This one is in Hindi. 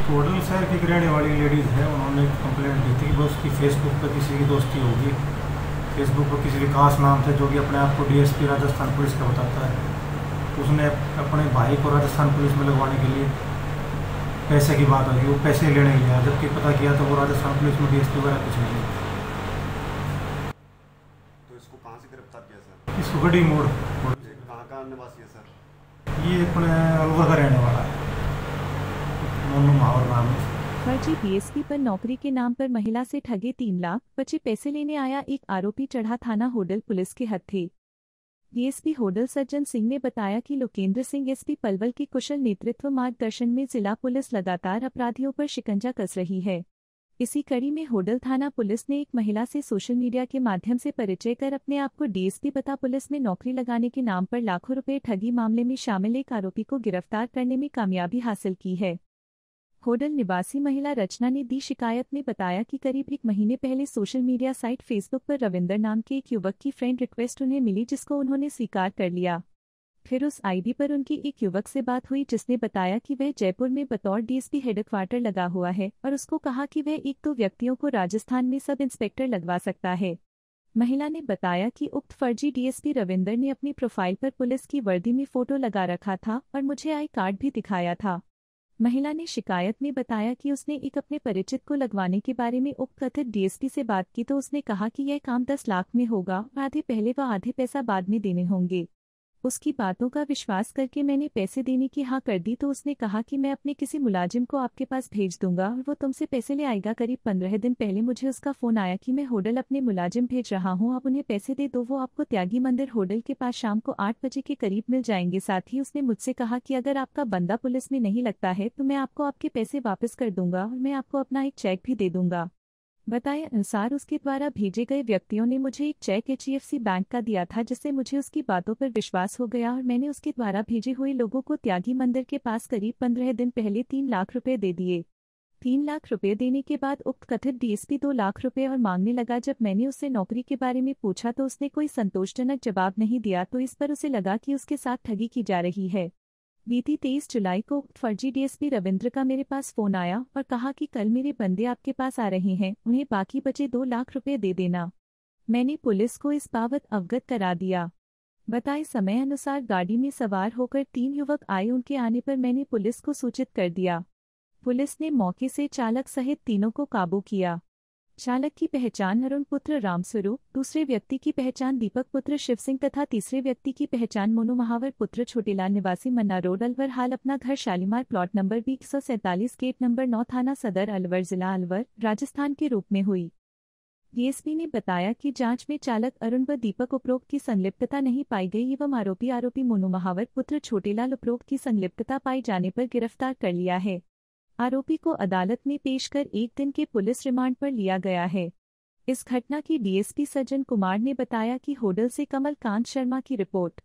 एक होटल शहर की रहने वाली लेडीज़ है उन्होंने कंप्लेंट दी थी कि बस उसकी फेसबुक पर किसी की दोस्ती होगी फेसबुक पर किसी विकास नाम से जो कि अपने आप को डीएसपी राजस्थान पुलिस का बताता है उसने अपने भाई को राजस्थान पुलिस में लगवाने के लिए पैसे की बात आई वो पैसे लेने गया जबकि पता किया तो वो राजस्थान पुलिस में डी वगैरह कुछ नहीं है तो इसको कहाँ गिरफ्तार किया सर इसको गढ़ी मोड़ कहाँ का निवासी है सर ये अपने अलवर का रहने वाला और मामू फर्जी पीएसपी पर नौकरी के नाम पर महिला से ठगे तीन लाख बचे पैसे लेने आया एक आरोपी चढ़ा थाना होडल पुलिस के हत्थे डीएसपी होडल सज्जन सिंह ने बताया कि लोकेंद्र सिंह एसपी पलवल के कुशल नेतृत्व मार्गदर्शन में जिला पुलिस लगातार अपराधियों पर शिकंजा कस रही है इसी कड़ी में होडल थाना पुलिस ने एक महिला से सोशल मीडिया के माध्यम से परिचय कर अपने आप को डीएसपी पता पुलिस में नौकरी लगाने के नाम पर लाखों रुपए ठगी मामले में शामिल एक आरोपी को गिरफ्तार करने में कामयाबी हासिल की है होडल निवासी महिला रचना ने दी शिकायत में बताया कि करीब एक महीने पहले सोशल मीडिया साइट फेसबुक पर रविंदर नाम के एक युवक की फ्रेंड रिक्वेस्ट उन्हें मिली जिसको उन्होंने स्वीकार कर लिया फिर उस आईडी पर उनकी एक युवक से बात हुई जिसने बताया कि वह जयपुर में बतौर डीएसपी हेडक्वार्टर लगा हुआ है और उसको कहा कि वह एक दो तो व्यक्तियों को राजस्थान में सब इंस्पेक्टर लगवा सकता है महिला ने बताया कि उक्त फर्जी डीएसपी रविंदर ने अपनी प्रोफाइल पर पुलिस की वर्दी में फोटो लगा रखा था और मुझे आई कार्ड भी दिखाया था महिला ने शिकायत में बताया कि उसने एक अपने परिचित को लगवाने के बारे में उपकथित डीएसपी से बात की तो उसने कहा कि यह काम दस लाख में होगा आधे पहले व आधे पैसा बाद में देने होंगे उसकी बातों का विश्वास करके मैंने पैसे देने की हाँ कर दी तो उसने कहा कि मैं अपने किसी मुलाजिम को आपके पास भेज दूंगा और वो तुमसे पैसे ले आएगा करीब पंद्रह दिन पहले मुझे उसका फ़ोन आया कि मैं होटल अपने मुलाजिम भेज रहा हूँ आप उन्हें पैसे दे दो वो आपको त्यागी मंदिर होटल के पास शाम को आठ बजे के करीब मिल जाएंगे साथ ही उसने मुझसे कहा कि अगर आपका बंदा पुलिस में नहीं लगता है तो मैं आपको आपके पैसे वापस कर दूंगा और मैं आपको अपना एक चेक भी दे दूंगा बताए अनुसार उसके द्वारा भेजे गए व्यक्तियों ने मुझे एक चेक एच बैंक का दिया था जिससे मुझे उसकी बातों पर विश्वास हो गया और मैंने उसके द्वारा भेजे हुए लोगों को त्यागी मंदिर के पास करीब पंद्रह दिन पहले तीन लाख रुपए दे दिए तीन लाख रुपए देने के बाद उक्त कथित डीएसपी दो लाख रुपए और मांगने लगा जब मैंने उससे नौकरी के बारे में पूछा तो उसने कोई संतोषजनक जवाब नहीं दिया तो इस पर उसे लगा कि उसके साथ ठगी की जा रही है बीती तेईस जुलाई को फर्जी डीएसपी रविंद्र का मेरे पास फोन आया और कहा कि कल मेरे बंदे आपके पास आ रहे हैं उन्हें बाकी बचे दो लाख रुपए दे देना मैंने पुलिस को इस बाबत अवगत करा दिया बताए समय अनुसार गाड़ी में सवार होकर तीन युवक आए उनके आने पर मैंने पुलिस को सूचित कर दिया पुलिस ने मौके से चालक सहित तीनों को काबू किया चालक की पहचान अरुण पुत्र रामस्वरूप दूसरे व्यक्ति की पहचान दीपक पुत्र शिव सिंह तथा तीसरे व्यक्ति की पहचान मोनू महावर पुत्र छोटेलाल निवासी मन्ना रोड अलवर हाल अपना घर शालीमार प्लॉट नंबर बी एक सौ सैंतालीस गेट नंबर नौ थाना सदर अलवर जिला अलवर राजस्थान के रूप में हुई डीएसपी ने बताया कि जांच में चालक अरुण व दीपक उपरोक्त की संलिप्तता नहीं पाई गई एवं आरोपी आरोपी मोनू महावर पुत्र छोटेलाल उपरोक्त की संलिप्तता पाए जाने पर गिरफ्तार कर लिया है आरोपी को अदालत में पेश कर एक दिन के पुलिस रिमांड पर लिया गया है इस घटना की डीएसपी सज्जन कुमार ने बताया कि होडल से कमलकांत शर्मा की रिपोर्ट